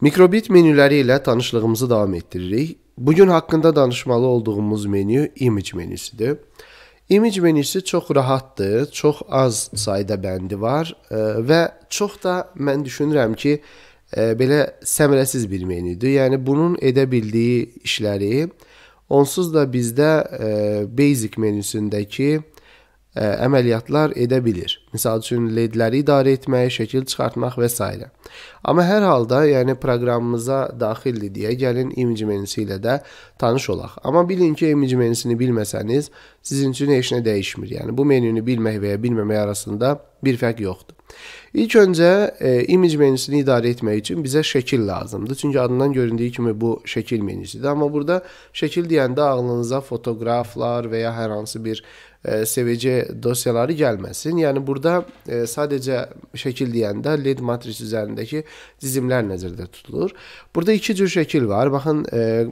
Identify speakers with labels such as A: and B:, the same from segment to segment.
A: Mikrobit menüləri ilə tanışlığımızı davam etdiririk. Bu gün haqqında danışmalı olduğumuz menyu image menüsüdür. Image menüsü çox rahatdır, çox az sayda bəndi var e, və çox da mən düşünürəm ki, e, belə səmərəsiz bir menüdür. Yəni bunun edə bildiyi işləri onsuz da bizdə e, basic menüsündəki əməliyyatlar edə bilir. Məsəl üçün LED-ləri idarə etmək, şəkil çıxartmaq və s. Amma hər halda, yəni proqramımıza daxildir deyə gəlin image menüsü ilə də tanış olaq. Amma bilin ki, image menüsünü bilməsəniz, sizin üçün heç nə dəyişmir. Yəni bu menünü bilmək və ya bilməmək arasında bir fərq yoxdur. İlk öncə e, image menüsünü idarə etmək üçün bizə şəkil lazımdır. Çünki adından göründüyü kimi bu şəkil menüsüdür. Amma burada şəkil deyəndə ağlınıza fotoqraflar və ya hər hansı bir e, SVC dosyaları gəlməsin. Yəni burada Burada e, sadəcə şəkil deyəndə LED matris üzərindəki cizimlər nəzərdə tutulur. Burada iki cür şəkil var. Baxın, e,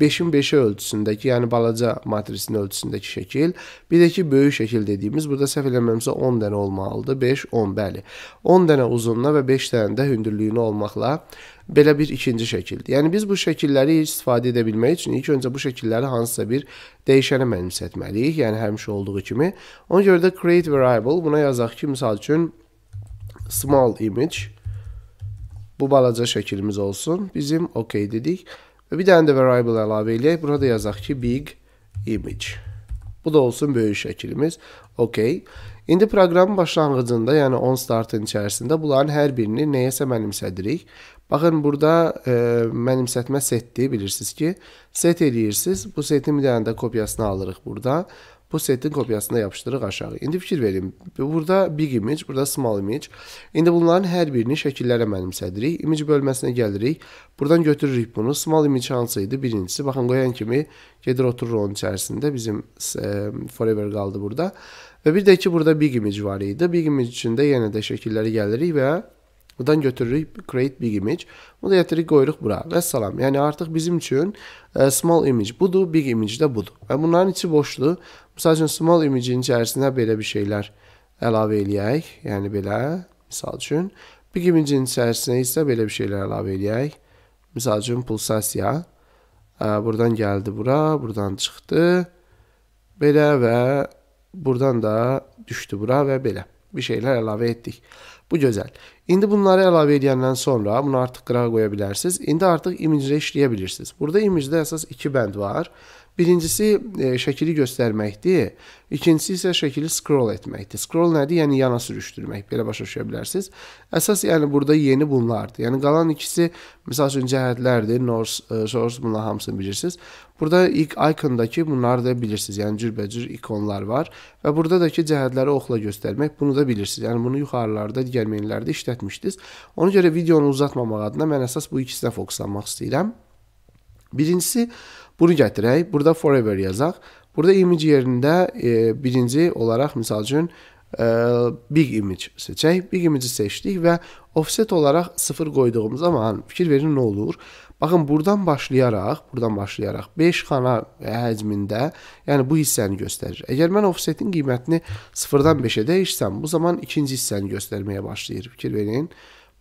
A: 5-in 5-ə ölçüsündəki, yəni balaca matrisin ölçüsündəki şəkil, bir də ki böyük şəkil dediyimiz, burada səhv eləmirəmsə 10 dənə olmalıdır. 5, 10, bəli. 10 dənə uzunluğuna və 5 dənə də hündürlüyünə olmaqla belə bir ikinci şəkildir. Yəni biz bu şəkilləri istifadə edə bilmək üçün ilk öncə bu şəkilləri hansısa bir dəyişənə mənimsətməliyik. Yəni həmişə olduğu kimi. Ona görə də create variable buna yazaq ki, məsəl üçün small image bu balaca şəklimiz olsun. Bizim OK dedik. Və bir dənə də variable əlavə eləyək. Buna da yazaq ki, big image. Bu da olsun böyük şəklimiz. OK. İndi proqramın başlanğıcında, yəni on startın içərisində bunların hər birini nəyəsə mənimsədirik. Baxın, burada e, mənimsətmə setdir, bilirsiniz ki, set eləyirsiniz. Bu setin bir dənə də kopyasını alırıq burada bu setin kopyasına yapışdırırıq aşağı. İndi fikir verin. Burada big image, burada small image. İndi bunların hər birini şəkillərə mənimsədirik. Image bölməsinə gəlirik. Buradan götürürük bunu. Small image hansı idi? Birincisi. Baxın qoyan kimi gedir oturur onun içərisində. Bizim e, forever qaldı burada. Və bir də ki burada big image var idi. Big image içində yenə də şəkillərə gəlirik və Buradan götürürük create big image. Bunu da yatırıq qoyuruq bura. Və salam. Yəni artıq bizim üçün ə, e, small image budur, big image də budur. Və bunların içi boşdur. Məsəl üçün small image-in içərisinə belə bir şeylər əlavə eləyək. Yəni belə misal üçün big image-in içərisinə isə belə bir şeylər əlavə eləyək. Misal üçün pulsasiya. Ə, e, buradan gəldi bura, buradan çıxdı. Belə və buradan da düşdü bura və belə bir şeylər əlavə etdik. Bu gözəl. İndi bunları əlavə edəndən sonra bunu artıq qırağa qoya bilərsiniz. İndi artıq imicdə işləyə bilirsiniz. Burada imicdə əsas 2 bənd var. Birincisi e, şəkili göstərməkdir. İkincisi isə şəkili scroll etməkdir. Scroll nədir? Yəni yana sürüşdürmək. Belə başa düşə bilərsiniz. Əsas yəni burada yeni bunlardır. Yəni qalan ikisi məsəl üçün cəhətlərdir. North, e, source bunlar hamısını bilirsiniz. Burada ilk icondakı bunları da bilirsiniz. Yəni cürbəcür ikonlar var və burada dakı cəhətləri oxla göstərmək bunu da bilirsiniz. Yəni bunu yuxarılarda digər digər menlərdə işlətmişdiniz. Ona görə videonu uzatmamaq adına mən əsas bu ikisinə fokuslanmaq istəyirəm. Birincisi bunu gətirək, burada forever yazaq. Burada image yerində e, birinci olaraq misal üçün e, big image seçək. Big image-i seçdik və offset olaraq 0 qoyduğumuz zaman fikir verin nə olur? Baxın, burdan başlayaraq, burdan başlayaraq 5 xana həcmində, yəni bu hissəni göstərir. Əgər mən offsetin qiymətini 0-dan 5-ə dəyişsəm, bu zaman ikinci hissəni göstərməyə başlayır. Fikir verin.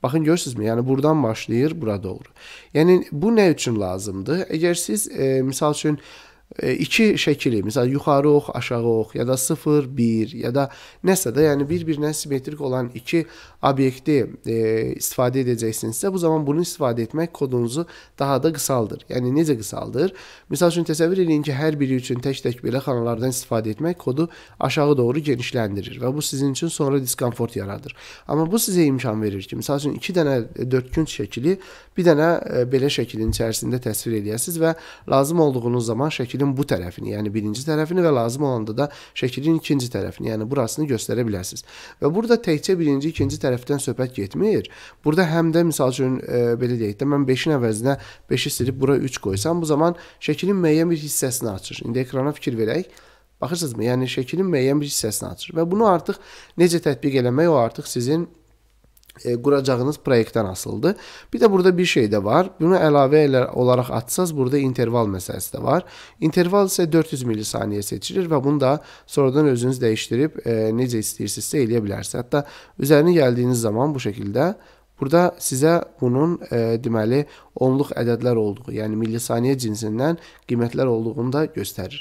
A: Baxın görürsünüzmü? Yəni burdan başlayır bura doğru. Yəni bu nə üçün lazımdır? Əgər siz e, misal üçün E, iki şəkili, məsələn, yuxarı ox, aşağı ox, ya da 0, 1, ya da nəsə də, yəni bir-birinə simmetrik olan iki obyekti e, istifadə edəcəksinizsə, bu zaman bunu istifadə etmək kodunuzu daha da qısaldır. Yəni necə qısaldır? Məsəl üçün təsəvvür edin ki, hər biri üçün tək-tək belə xanalardan istifadə etmək kodu aşağı doğru genişləndirir və bu sizin üçün sonra diskomfort yaradır. Amma bu sizə imkan verir ki, məsəl üçün 2 dənə e, dördkünc şəkili bir dənə e, belə şəklin içərisində təsvir eləyəsiniz və lazım olduğunuz zaman şəkil şəklin bu tərəfini, yəni birinci tərəfini və lazım olanda da şəklin ikinci tərəfini, yəni burasını göstərə bilərsiniz. Və burada təkcə birinci, ikinci tərəfdən söhbət getmir. Burada həm də misal üçün e, belə deyək də mən 5-in əvəzinə 5-i silib bura 3 qoysam, bu zaman şəklin müəyyən bir hissəsini açır. İndi ekrana fikir verək. Baxırsınızmı? Yəni şəklin müəyyən bir hissəsini açır və bunu artıq necə tətbiq eləmək o artıq sizin e, quracağınız proyektdən asılıdır. Bir də burada bir şey də var. Bunu əlavə elə olaraq atsaz burada interval məsələsi də var. Interval isə 400 milisaniyə seçilir və bunu da sonradan özünüz dəyişdirib e, necə istəyirsinizsə eləyə bilərsiniz. Hətta üzərinə gəldiyiniz zaman bu şəkildə Burada sizə bunun e, deməli onluq ədədlər olduğu, yəni millisaniyə cinsindən qiymətlər olduğunu da göstərir.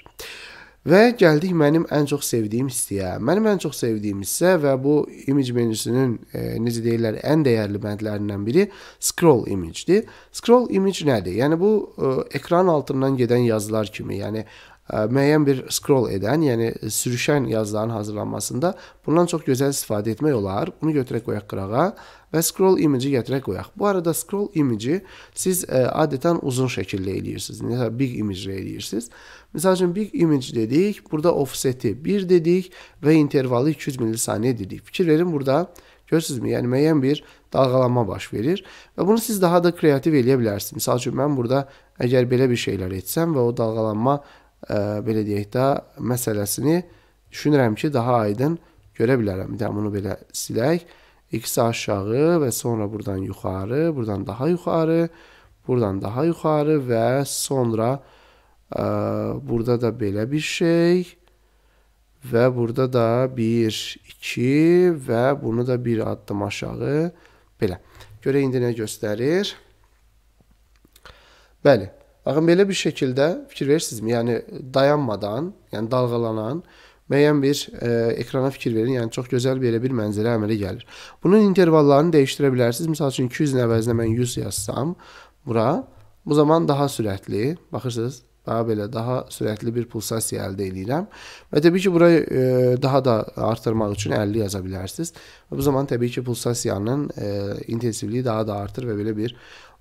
A: Və gəldik mənim ən çox sevdiyim hissəyə. Mənim ən çox sevdiyim hissə və bu image menüsünün e, necə deyirlər, ən dəyərli bəndlərindən biri scroll image-dir. Scroll image nədir? Yəni bu e, ekran altından gedən yazılar kimi, yəni müəyyən bir scroll edən, yəni sürüşən yazıların hazırlanmasında bundan çox gözəl istifadə etmək olar. Bunu götürək qoyaq qırağa və scroll imici gətirək qoyaq. Bu arada scroll imici siz ə, e, adətən uzun şəkildə eləyirsiniz. Məsələn, big image eləyirsiniz. Məsəl üçün big image dedik, burada offseti 1 dedik və intervalı 200 milisaniyə dedik. Fikir verin burada Görürsünüzmü? Yəni müəyyən bir dalğalanma baş verir və bunu siz daha da kreativ eləyə bilərsiniz. Məsəl üçün mən burada əgər belə bir şeylər etsəm və o dalğalanma E, belə deyək də, məsələsini düşünürəm ki, daha aydın görə bilərəm. Bir də bunu belə silək. X aşağı və sonra buradan yuxarı, buradan daha yuxarı, buradan daha yuxarı və sonra ə, e, burada da belə bir şey və burada da 1, 2 və bunu da bir addım aşağı belə. Görə indi nə göstərir? Bəli, Baxın belə bir şəkildə fikir verirsinizmi? Yəni dayanmadan, yəni dalğalanan müəyyən bir e, ekrana fikir verin. Yəni çox gözəl belə bir mənzərə əmələ gəlir. Bunun intervallarını dəyişdirə bilərsiniz. Məsəl üçün 200-ün əvəzinə mən 100 yazsam bura, bu zaman daha sürətli, baxırsınız, daha belə daha sürətli bir pulsasiya əldə edirəm. Və təbii ki, burayı e, daha da artırmaq üçün 50 yaza bilərsiniz. Və bu zaman təbii ki, pulsasiyanın e, intensivliyi daha da artır və belə bir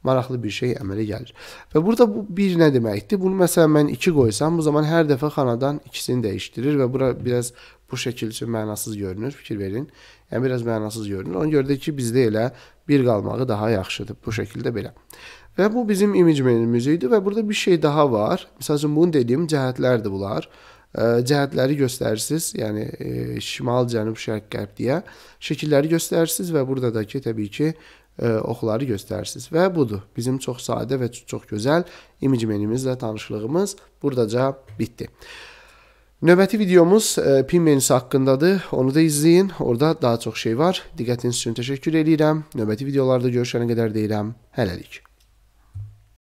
A: maraqlı bir şey əmələ gəlir. Və burada bu 1 nə deməkdir? Bunu məsələn mən 2 qoysam, bu zaman hər dəfə xanadan ikisini dəyişdirir və bura biraz bu şəkil üçün mənasız görünür, fikir verin. Yəni biraz mənasız görünür. Ona görə də ki, bizdə elə bir qalmağı daha yaxşıdır bu şəkildə belə. Və bu bizim imicmenimiz idi və burada bir şey daha var. Məsələn bunu dediyim cəhətlərdir bunlar. Cəhətləri göstərirsiniz, yəni e, şimal, cənub, şərq, qərb deyə şəkilləri göstərirsiniz və burada da ki, təbii ki, E, oxları göstərirsiniz. Və budur. Bizim çox sadə və çox gözəl image menümüzlə tanışlığımız burdaca bitdi. Növbəti videomuz e, pin menüsü haqqındadır. Onu da izləyin. Orada daha çox şey var. Diqqətiniz üçün təşəkkür edirəm. Növbəti videolarda görüşənə qədər deyirəm. Hələlik.